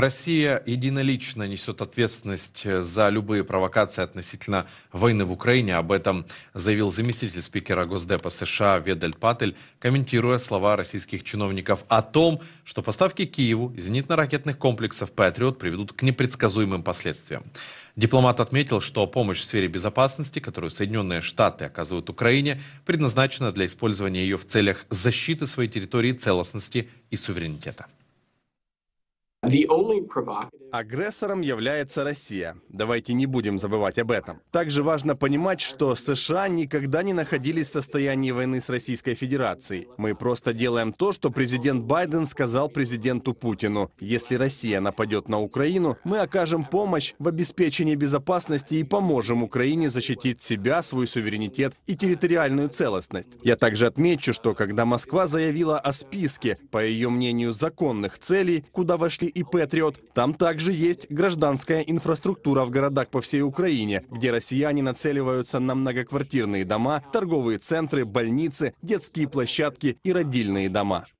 Россия единолично несет ответственность э, за любые провокации относительно войны в Украине. Об этом заявил заместитель спикера Госдепа США Ведель Патель, комментируя слова российских чиновников о том, что поставки Киеву зенитно-ракетных комплексов «Патриот» приведут к непредсказуемым последствиям. Дипломат отметил, что помощь в сфере безопасности, которую Соединенные Штаты оказывают Украине, предназначена для использования ее в целях защиты своей территории, целостности и суверенитета. Агрессором является Россия. Давайте не будем забывать об этом. Также важно понимать, что США никогда не находились в состоянии войны с Российской Федерацией. Мы просто делаем то, что президент Байден сказал президенту Путину. Если Россия нападет на Украину, мы окажем помощь в обеспечении безопасности и поможем Украине защитить себя, свой суверенитет и территориальную целостность. Я также отмечу, что когда Москва заявила о списке, по ее мнению, законных целей, куда вошли и Патриот. Там также есть гражданская инфраструктура в городах по всей Украине, где россияне нацеливаются на многоквартирные дома, торговые центры, больницы, детские площадки и родильные дома.